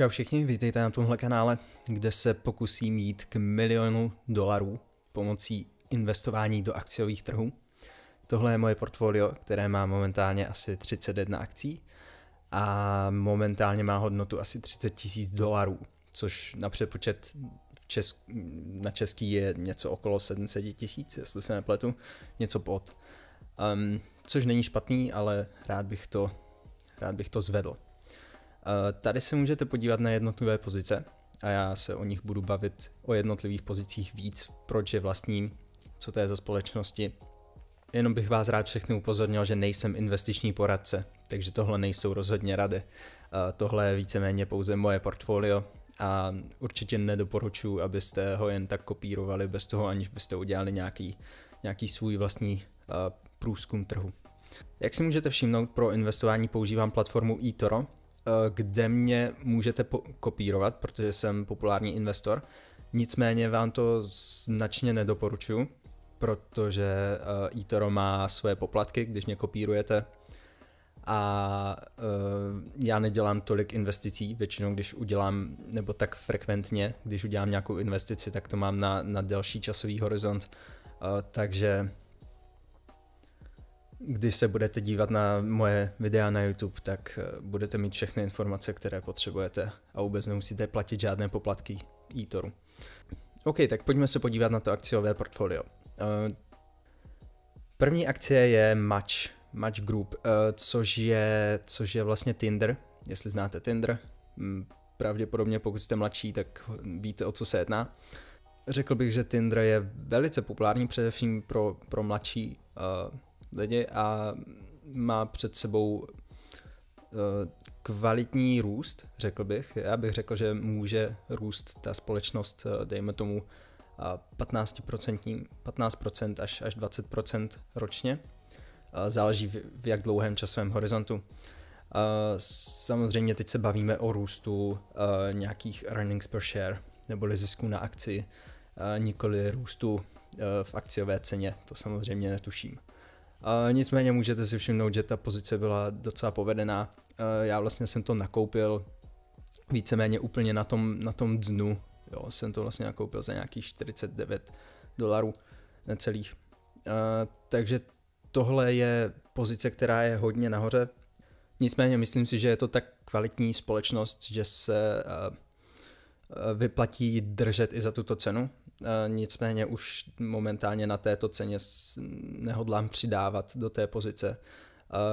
Čau všichni, vítejte na tomhle kanále, kde se pokusím jít k milionu dolarů pomocí investování do akciových trhů. Tohle je moje portfolio, které má momentálně asi 31 akcí a momentálně má hodnotu asi 30 tisíc dolarů, což na přepočet v česk- na český je něco okolo 700 tisíc, jestli se nepletu, něco pod. Um, což není špatný, ale rád bych to, rád bych to zvedl. Eh, tady se můžete podívat na jednotlivé pozice a já se o nich budu bavit o jednotlivých pozicích víc, proč je vlastním, co to je za společnosti. Jenom bych vás rád všechny upozornil, že nejsem investiční poradce, takže tohle nejsou rozhodně rady. Eh, tohle je víceméně pouze moje portfolio a určitě nedoporučuji, abyste ho jen tak kopírovali bez toho, aniž byste udělali nějaký, nějaký svůj vlastní eh, průzkum trhu. Jak si můžete všimnout, pro investování používám platformu eToro, Eh, kde mě můžete kopírovat, protože jsem populární investor. Nicméně vám to značně nedoporučuji, protože eh, eToro má svoje poplatky, když mě kopírujete. A eh, já nedělám tolik investicí, většinou když udělám, nebo tak frekventně, když udělám nějakou investici, tak to mám na, na delší časový horizont. Takže když se budete dívat na moje videa na YouTube, tak eh, budete mít všechny informace, které potřebujete a vůbec nemusíte platit žádné poplatky eToru. OK, tak pojďme se podívat na to akciové portfolio. Eh, první akcie je Match, Match Group, eh, což je, což je vlastně Tinder, jestli znáte Tinder. Mm, pravděpodobně pokud jste mladší, tak víte o co se jedná. Řekl bych, že Tinder je velice populární především pro, pro mladší uh, denně a má před sebou eh, kvalitní růst, řekl bych. Já bych řekl, že může růst ta společnost, eh, dejme tomu, 15%, 15% až, až 20% ročně. Záleží v jak dlouhém časovém horizontu. Samozřejmě teď se bavíme o růstu eh, nějakých earnings per share, neboli zisku na akci, nikoli růstu v akciové ceně, to samozřejmě netuším. Eh, nicméně můžete si všimnout, že ta pozice byla docela povedená. Eh, já vlastně jsem to nakoupil víceméně úplně na tom, na tom dnu. Jo, jsem to vlastně nakoupil za nějakých 49 dolarů necelých. Eh, takže tohle je pozice, která je hodně nahoře. Nicméně myslím si, že je to tak kvalitní společnost, že se vyplatí držet i za tuto cenu. Eh, nicméně už momentálně na této ceně nehodlám přidávat do té pozice.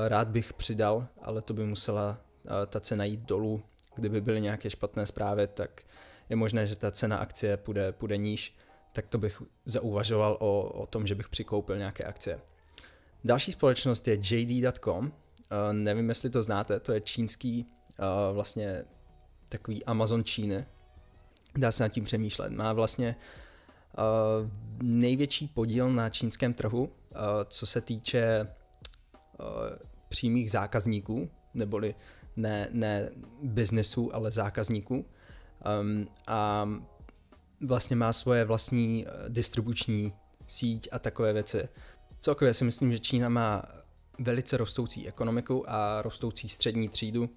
Eh, rád bych přidal, ale to by musela eh, ta cena jít dolů. Kdyby byly nějaké špatné zprávy, tak je možné, že ta cena akcie půjde, půjde níž, tak to bych zauvažoval o, o tom, že bych přikoupil nějaké akcie. Další společnost je JD.com, nevím, jestli to znáte, to je čínský vlastně takový Amazon Číny, dá se nad tím přemýšlet. Má vlastně Eh, největší podíl na čínském trhu, eh, co se týče eh, přímých zákazníků, neboli ne, ne biznesu, ale zákazníků. A vlastně má svoje vlastní distribuční síť a takové věci. Celkově si myslím, že Čína má velice rostoucí ekonomiku a rostoucí střední třídu.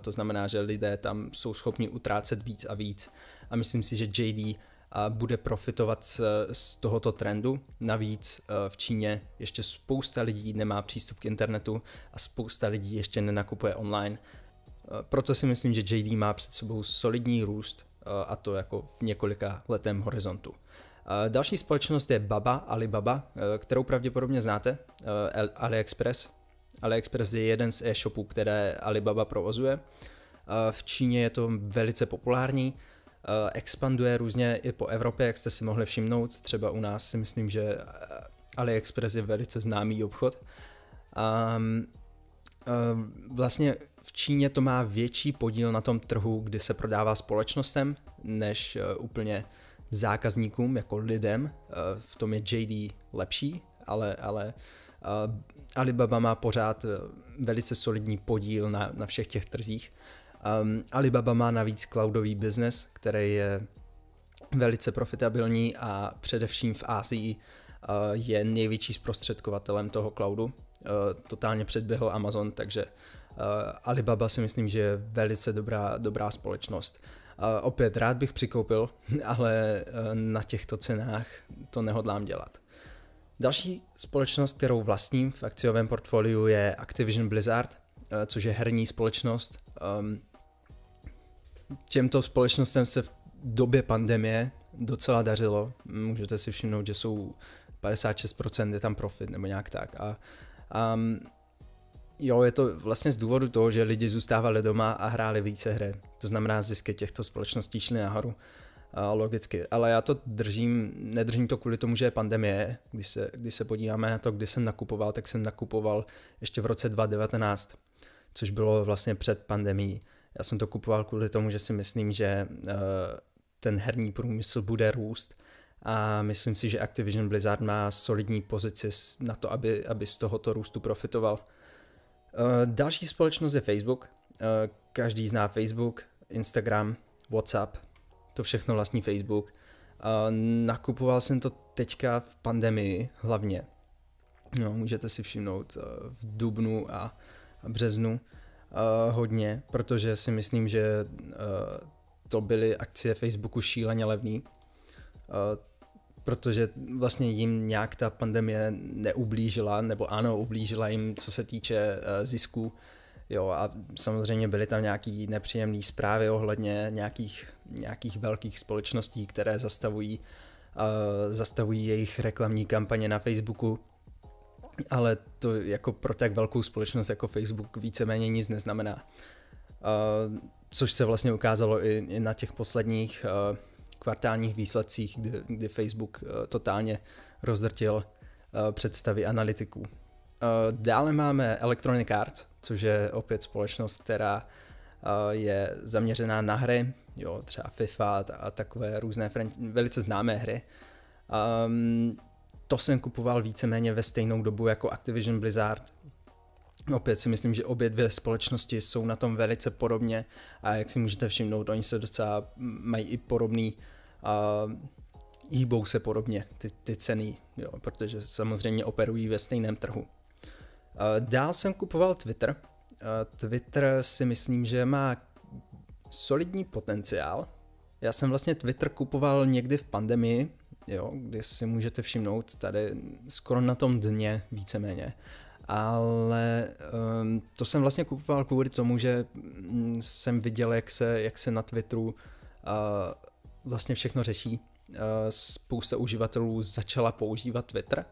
To znamená, že lidé tam jsou schopni utrácet víc a víc. A myslím si, že JD a bude profitovat z, z tohoto trendu. Navíc eh, v Číně ještě spousta lidí nemá přístup k internetu a spousta lidí ještě nenakupuje online. Eh, proto si myslím, že JD má před sebou solidní růst eh, a to jako v několika letém horizontu. Další společnost je Baba, Alibaba, kterou pravděpodobně znáte, AliExpress. AliExpress je jeden z e-shopů, které Alibaba provozuje. V Číně je to velice populární, Eh, expanduje různě i po Evropě, jak jste si mohli všimnout, třeba u nás si myslím, že eh, AliExpress je velice známý obchod. A ehm, eh, vlastně v Číně to má větší podíl na tom trhu, kdy se prodává společnostem, než úplně zákazníkům, jako lidem. V tom je JD lepší, ale, ale Alibaba má pořád velice solidní podíl na, na všech těch trzích Um, Alibaba má navíc cloudový biznes, který je velice profitabilní a především v Ázii uh, je největší zprostředkovatelem toho cloudu. Uh, totálně předběhl Amazon, takže uh, Alibaba si myslím, že je velice dobrá, dobrá společnost. Uh, opět rád bych přikoupil, ale uh, na těchto cenách to nehodlám dělat. Další společnost, kterou vlastním v akciovém portfoliu je Activision Blizzard, uh, což je herní společnost. Um, Těmto společnostem se v době pandemie docela dařilo. Můžete si všimnout, že jsou 56% je tam profit nebo nějak tak. A, a um, jo, je to vlastně z důvodu toho, že lidi zůstávali doma a hráli více hry. To znamená, zisky těchto společností šly nahoru. A uh, logicky, ale já to držím, nedržím to kvůli tomu, že je pandemie. Když se, když se podíváme na to, kdy jsem nakupoval, tak jsem nakupoval ještě v roce 2019, což bylo vlastně před pandemí. Já jsem to kupoval kvůli tomu, že si myslím, že eh, ten herní průmysl bude růst a myslím si, že Activision Blizzard má solidní pozici na to, aby, aby z tohoto růstu profitoval. Eh, další společnost je Facebook. Eh, každý zná Facebook, Instagram, WhatsApp, to všechno vlastní Facebook. Nakupoval jsem to teďka v pandemii hlavně. No, můžete si všimnout v dubnu a březnu uh, hodně, protože si myslím, že uh, to byly akcie Facebooku šíleně levný, uh, protože vlastně jim nějak ta pandemie neublížila, nebo ano, ublížila jim, co se týče uh, zisku, Jo, a samozřejmě byly tam nějaký nepříjemné zprávy ohledně nějakých, nějakých velkých společností, které zastavují, uh, zastavují jejich reklamní kampaně na Facebooku ale to jako pro tak velkou společnost jako Facebook víceméně nic neznamená. Uh, což se vlastně ukázalo i, i na těch posledních uh, kvartálních výsledcích, kdy, kdy Facebook uh, totálně rozdrtil uh, představy analytiků. Uh, dále máme Electronic Arts, což je opět společnost, která uh, je zaměřená na hry, jo, třeba FIFA a takové různé fran- velice známé hry. Um, to jsem kupoval víceméně ve stejnou dobu jako Activision Blizzard. Opět si myslím, že obě dvě společnosti jsou na tom velice podobně a jak si můžete všimnout, oni se docela mají i podobný, uh, hýbou se podobně ty, ty ceny, jo, protože samozřejmě operují ve stejném trhu. Uh, dál jsem kupoval Twitter. Uh, Twitter si myslím, že má solidní potenciál. Já jsem vlastně Twitter kupoval někdy v pandemii, jo, kdy si můžete všimnout tady skoro na tom dně víceméně. Ale um, to jsem vlastně kupoval kvůli tomu, že mm, jsem viděl, jak se, jak se na Twitteru uh, vlastně všechno řeší. Uh, spousta uživatelů začala používat Twitter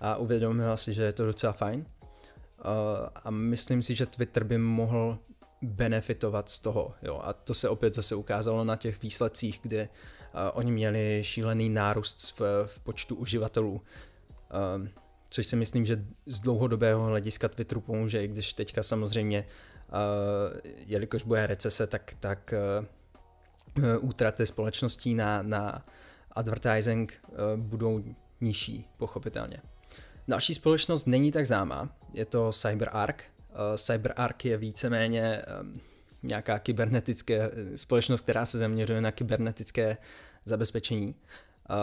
a uvědomila si, že je to docela fajn. Uh, a myslím si, že Twitter by mohl benefitovat z toho. Jo? A to se opět zase ukázalo na těch výsledcích, kde oni měli šílený nárůst v, v počtu uživatelů. Um, což si myslím, že z dlouhodobého hlediska Twitteru pomůže, i když teďka samozřejmě, uh, jelikož bude recese, tak, tak uh, útraty společností na, na advertising uh, budou nižší, pochopitelně. Další společnost není tak známá, je to CyberArk. Uh, CyberArk je víceméně um, nějaká kybernetické eh, společnost, která se zaměřuje na kybernetické zabezpečení. Eh,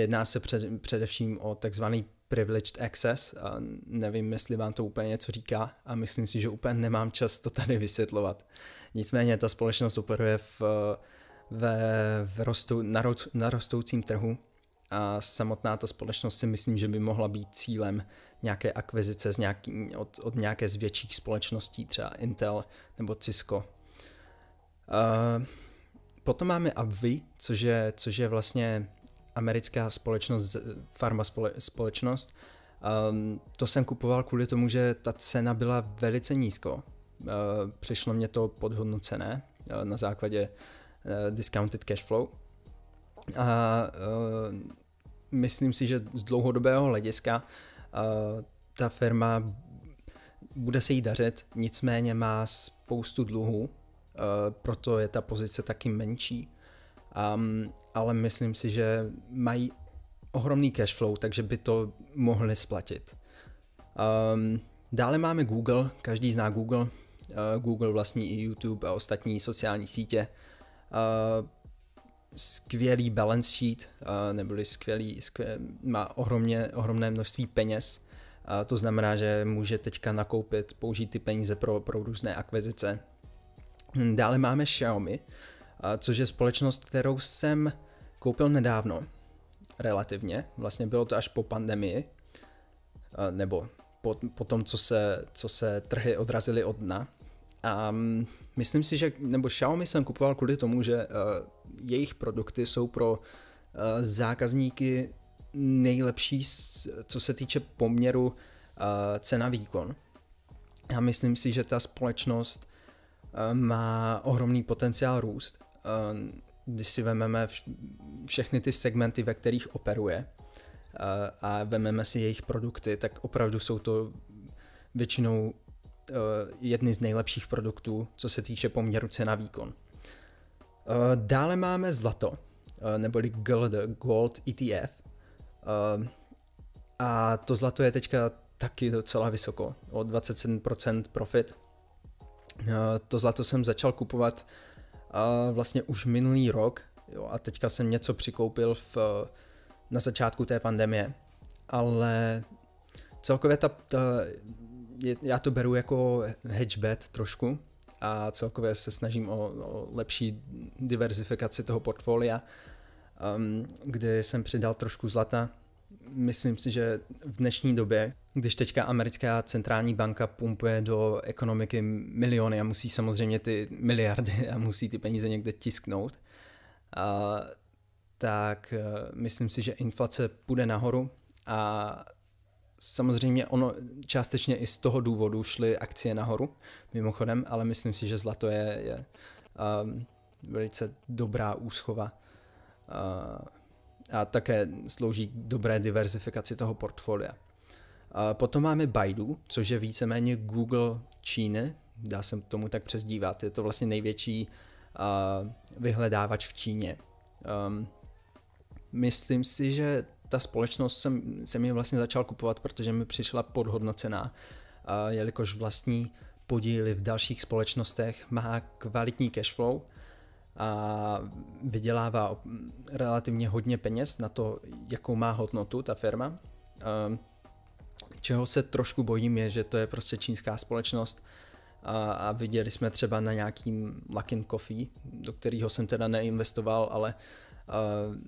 jedná se před, především o takzvaný privileged access. A nevím, jestli vám to úplně něco říká a myslím si, že úplně nemám čas to tady vysvětlovat. Nicméně ta společnost operuje v, eh, ve, v rostu, na, rost, na rostoucím trhu a samotná ta společnost si myslím, že by mohla být cílem nějaké akvizice z nějaký, od, od nějaké z větších společností, třeba Intel nebo Cisco. Uh, potom máme AbbVie, což je, což je vlastně americká společnost, farma spole, společnost. Um, to jsem kupoval kvůli tomu, že ta cena byla velice nízko. Uh, přišlo mě to podhodnocené uh, na základě uh, discounted cash flow. A uh, myslím si, že z dlouhodobého hlediska eh, ta firma bude se jí dařit, nicméně má spoustu dluhů, eh, proto je ta pozice taky menší. Um, ale myslím si, že mají ohromný cash flow, takže by to mohli splatit. Um, dále máme Google, každý zná Google. Uh, Google vlastní i YouTube a ostatní sociální sítě. Uh, skvělý balance sheet, eh, neboli skvělý, skvělý, má ohromně, ohromné množství peněz, a eh, to znamená, že může teďka nakoupit, použít ty peníze pro, pro různé akvizice. Dále máme Xiaomi, eh, což je společnost, kterou jsem koupil nedávno, relativně, vlastně bylo to až po pandemii, nebo po, po tom, co se, co se trhy odrazily od dna, a myslím si, že, nebo Xiaomi jsem kupoval kvůli tomu, že uh, jejich produkty jsou pro uh, zákazníky nejlepší, co se týče poměru uh, eh, cena-výkon. A myslím si, že ta společnost uh, má ohromný potenciál růst. Uh, když si vememe všechny ty segmenty, ve kterých operuje uh, a vememe si jejich produkty, tak opravdu jsou to většinou Eh, jedny z nejlepších produktů, co se týče poměru cena výkon. Eh, dále máme zlato, eh, neboli gold, gold ETF. A to zlato je teďka taky docela vysoko, o 27% profit. To zlato jsem začal kupovat vlastně už minulý rok jo, a teďka jsem něco přikoupil v, na začátku té pandemie, ale celkově ta, ta já to beru jako hedgebet trošku a celkově se snažím o, o lepší diverzifikaci toho portfolia, um, kde jsem přidal trošku zlata. Myslím si, že v dnešní době, když teďka americká centrální banka pumpuje do ekonomiky miliony a musí samozřejmě ty miliardy a musí ty peníze někde tisknout, a, tak eh, myslím si, že inflace půjde nahoru a Samozřejmě ono částečně i z toho důvodu šly akcie nahoru, mimochodem, ale myslím si, že zlato je, je uh, velice dobrá úschova uh, a také slouží k dobré diverzifikaci toho portfolia. Uh, potom máme Baidu, což je víceméně Google Číny, dá se tomu tak přezdívat. Je to vlastně největší uh, vyhledávač v Číně. Um, myslím si, že ta společnost jsem, jsem ji vlastně začal kupovat, protože mi přišla podhodnocená, a jelikož vlastní podíly v dalších společnostech má kvalitní cashflow a vydělává relativně hodně peněz na to, jakou má hodnotu ta firma. Ehm, čeho se trošku bojím je, že to je prostě čínská společnost a viděli jsme třeba na nějakým Luckin Coffee, do kterého jsem teda neinvestoval, ale ehm,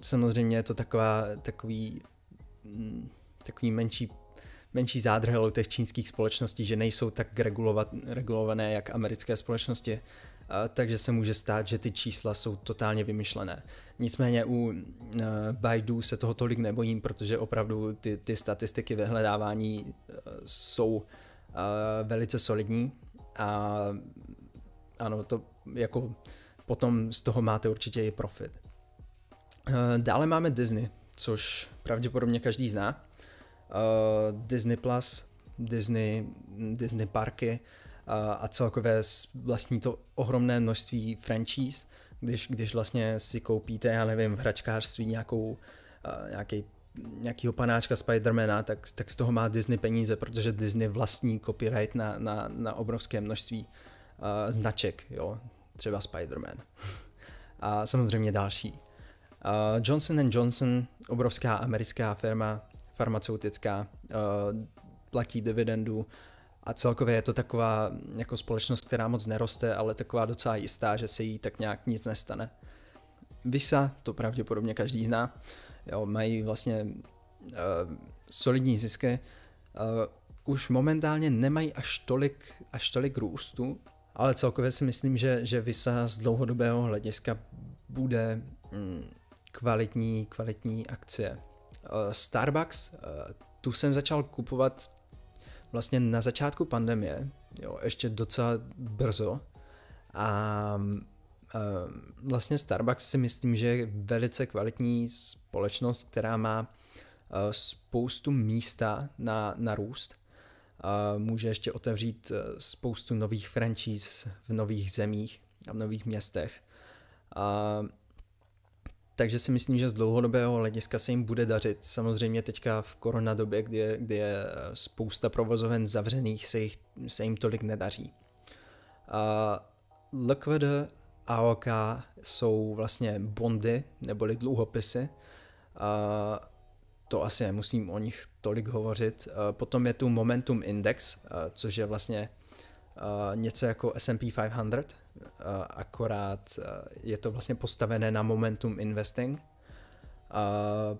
samozřejmě je to taková, takový, mm, takový menší menší zádrhel u těch čínských společností, že nejsou tak regulovat, regulované jak americké společnosti, a, takže se může stát, že ty čísla jsou totálně vymyšlené. Nicméně u e, Baidu se toho tolik nebojím, protože opravdu ty, ty statistiky vyhledávání e, jsou e, velice solidní a ano, to jako potom z toho máte určitě i profit. Eh, dále máme Disney, což pravděpodobně každý zná. Eh, Disney Plus, Disney, Disney parky eh, a celkově vlastní to ohromné množství franchise, když, když vlastně si koupíte, já nevím, v hračkářství nějakou, nějaký nějakýho panáčka Spidermana, tak, tak z toho má Disney peníze, protože Disney vlastní copyright na, na, na obrovské množství uh, značek, jo, třeba Spiderman. a samozřejmě další. Johnson Johnson, obrovská americká firma farmaceutická, platí dividendu a celkově je to taková jako společnost, která moc neroste, ale taková docela jistá, že se jí tak nějak nic nestane. Visa, to pravděpodobně každý zná, jo, mají vlastně uh, solidní zisky, uh, už momentálně nemají až tolik, až tolik růstu, ale celkově si myslím, že, že Visa z dlouhodobého hlediska bude mm, kvalitní, kvalitní akcie. Eh, Starbucks, eh, tu jsem začal kupovat vlastně na začátku pandemie, jo, ještě docela brzo. A eh, vlastně Starbucks si myslím, že je velice kvalitní společnost, která má spoustu místa na, na růst. Může ještě otevřít spoustu nových franchise v nových zemích a v nových městech. Takže si myslím, že z dlouhodobého hlediska se jim bude dařit. Samozřejmě teďka v koronadobě, kdy je, kdy je eh, spousta provozoven zavřených, se, jich, se jim tolik nedaří. Uh, LKVD AOK jsou vlastně bondy, neboli dluhopisy. Uh, to asi nemusím o nich tolik hovořit. Uh, potom je tu Momentum Index, uh, což je vlastně Eh, něco jako S&P 500, uh, akorát uh, je to vlastně postavené na momentum investing. Uh,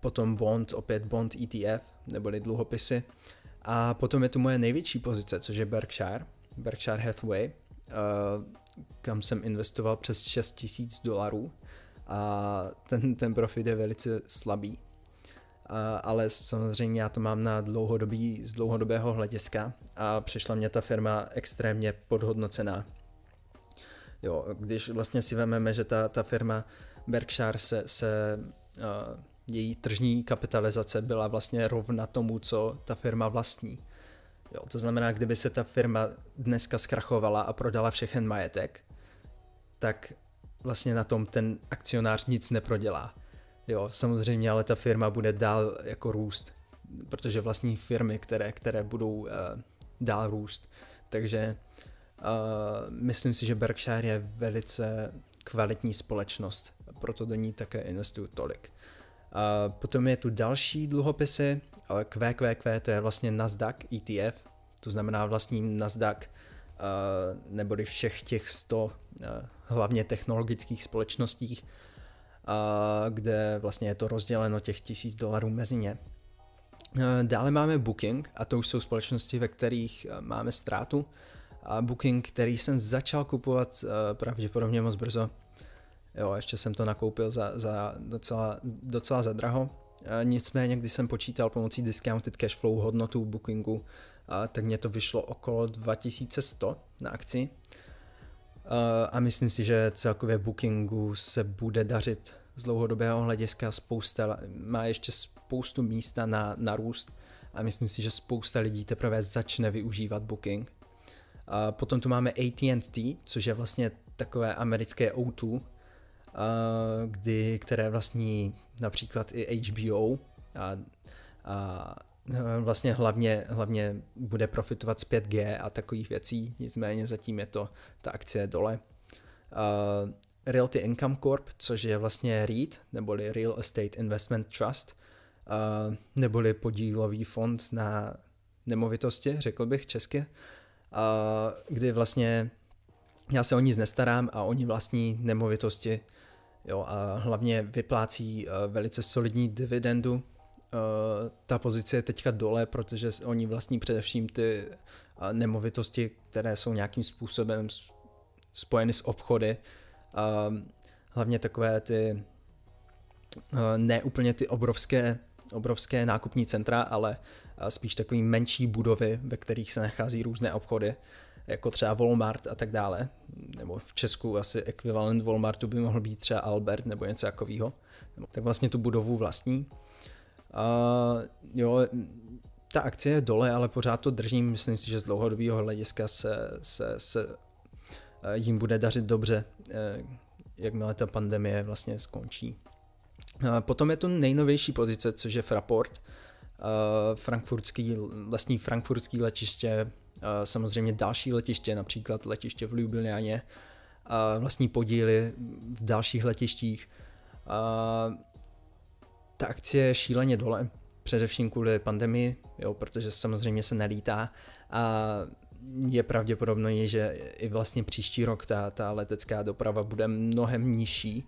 potom bond, opět bond ETF, neboli dluhopisy. A potom je tu moje největší pozice, což je Berkshire, Berkshire Hathaway, uh, kam jsem investoval přes 6 tisíc dolarů a ten, ten profit je velice slabý. Uh, ale samozřejmě já to mám na dlouhodobí, z dlouhodobého hlediska a přišla mě ta firma extrémně podhodnocená. Jo, když vlastně si vezmeme, že ta, ta firma Berkshire se, se uh, její tržní kapitalizace byla vlastně rovna tomu, co ta firma vlastní. Jo, to znamená, kdyby se ta firma dneska zkrachovala a prodala všechen majetek, tak vlastně na tom ten akcionář nic neprodělá. Jo, samozřejmě, ale ta firma bude dál jako růst, protože vlastní firmy, které, které budou uh, dál růst. Takže uh, myslím si, že Berkshire je velice kvalitní společnost, proto do ní také investuju tolik. Uh, potom je tu další dluhopisy, ale eh, QQQ to je vlastně Nasdaq ETF, to znamená vlastní Nasdaq uh, neboli všech těch 100 uh, hlavně technologických společností, kde vlastně je to rozděleno těch 1000 dolarů mezi ně. Eh, dále máme Booking, a to už jsou společnosti, ve kterých eh, máme ztrátu. A Booking, který jsem začal kupovat eh, pravděpodobně moc brzo. Jo, ještě jsem to nakoupil za, za docela, docela za draho. Nicméně, když jsem počítal pomocí discounted cash flow hodnotu Bookingu, tak mě to vyšlo okolo 2100 na akci. A myslím si, že celkově Bookingu se bude dařit z dlouhodobého hlediska spousta, má ještě spoustu místa na, na růst a myslím si, že spousta lidí teprve začne využívat Booking. A potom tu máme AT&T, což je vlastně takové americké O2, kdy, které vlastní například i HBO a, a e, vlastně hlavně, hlavně bude profitovat z 5G a takových věcí, nicméně zatím je to ta akcie dole. Realty Income Corp, což je vlastně REIT, neboli Real Estate Investment Trust, neboli podílový fond na nemovitosti, řekl bych česky, kdy vlastně já se o nic nestarám a oni vlastní nemovitosti jo, a hlavně vyplácí e, velice solidní dividendu. E, ta pozice je teďka dole, protože oni vlastní především ty e, nemovitosti, které jsou nějakým způsobem spojeny s obchody, Ehm, hlavně takové ty, neúplně eh, ne úplně ty obrovské, obrovské nákupní centra, ale eh, spíš takové menší budovy, ve kterých se nachází různé obchody, jako třeba Walmart a tak dále. Nebo v Česku asi ekvivalent Walmartu by mohl být třeba Albert nebo něco takového. Tak vlastně tu budovu vlastní. Uh, jo, ta akcie je dole, ale pořád to držím. Myslím si, že z dlouhodobého hlediska se, se, se Eh, jim bude dařit dobře, eh, jakmile ta pandemie vlastně skončí. Eh, potom je tu nejnovější pozice, což je Fraport, frankfurtský, vlastní frankfurtský letiště, samozřejmě další letiště, například letiště v Ljubljaně, vlastní podíly v dalších letištích. Ta akcie je šíleně dole, především kvůli pandemii, jo, protože samozřejmě se nelítá a je pravděpodobné, že i vlastně příští rok ta, ta letecká doprava bude mnohem nižší.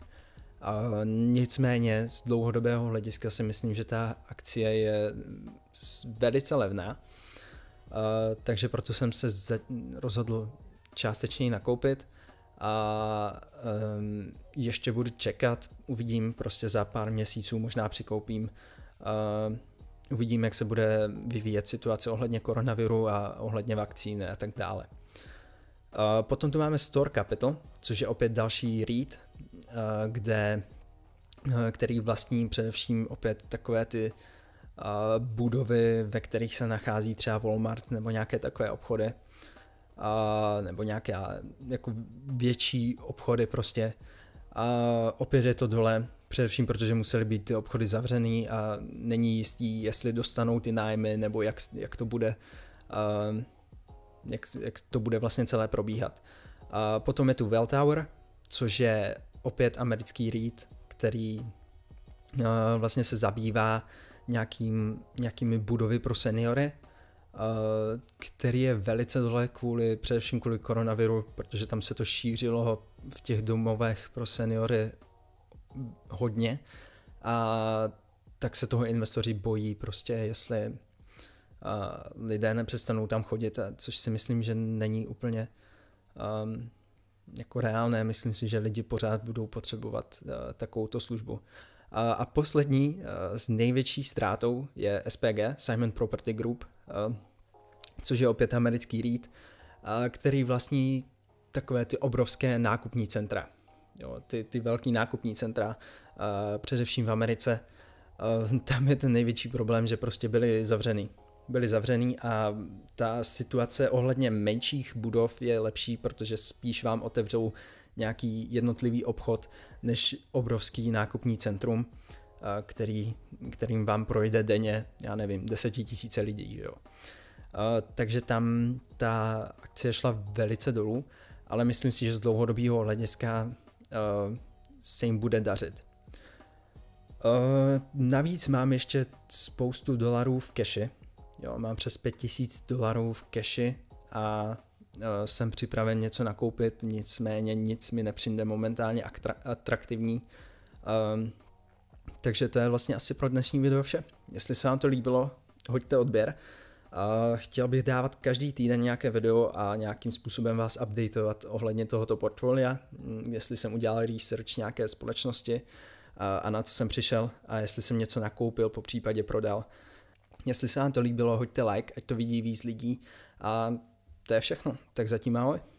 A nicméně z dlouhodobého hlediska si myslím, že ta akcie je velice levná. A, takže proto jsem se za, rozhodl částečně ji nakoupit a um, ještě budu čekat, uvidím prostě za pár měsíců, možná přikoupím uh, uvidíme, jak se bude vyvíjet situace ohledně koronaviru a ohledně vakcíny a tak dále. Potom tu máme Store Capital, což je opět další read, kde, který vlastní především opět takové ty budovy, ve kterých se nachází třeba Walmart nebo nějaké takové obchody, nebo nějaké jako větší obchody prostě. A opět je to dole Především protože museli být ty obchody zavřený a není jistý, jestli dostanou ty nájmy nebo jak, jak to bude uh, jak, jak to bude vlastně celé probíhat. A potom je tu Welltower, což je opět americký REIT, který uh, vlastně se zabývá nějakým, nějakými budovy pro seniory, uh, který je velice dole kvůli, především kvůli koronaviru, protože tam se to šířilo v těch domovech pro seniory hodně a tak se toho investoři bojí prostě, jestli a lidé nepřestanou tam chodit, a což si myslím, že není úplně um, jako reálné. Myslím si, že lidi pořád budou potřebovat uh, takovouto službu. A, a poslední uh, s největší ztrátou je SPG, Simon Property Group, uh, což je opět americký REIT, uh, který vlastní takové ty obrovské nákupní centra jo, ty, ty velký nákupní centra, uh, především v Americe, uh, tam je ten největší problém, že prostě byly zavřený. Byly zavřený a ta situace ohledně menších budov je lepší, protože spíš vám otevřou nějaký jednotlivý obchod než obrovský nákupní centrum, uh, který, kterým vám projde denně, já nevím, desetitisíce lidí. Jo. Uh, takže tam ta akce šla velice dolů, ale myslím si, že z dlouhodobého hlediska uh, se jim bude dařit. Uh, navíc mám ještě spoustu dolarů v keši. Jo, mám přes 5000 dolarů v keši a uh, jsem připraven něco nakoupit, nicméně nic mi nepřijde momentálně atraktivní. Um, takže to je vlastně asi pro dnešní video vše. Jestli se vám to líbilo, hoďte odběr. Chtěl bych dávat každý týden nějaké video a nějakým způsobem vás updateovat ohledně tohoto portfolia, mm, jestli jsem udělal research nějaké společnosti a na co jsem přišel a jestli jsem něco nakoupil, po případě prodal. Jestli se vám to líbilo, hoďte like, ať to vidí víc lidí a to je všechno. Tak zatím ahoj.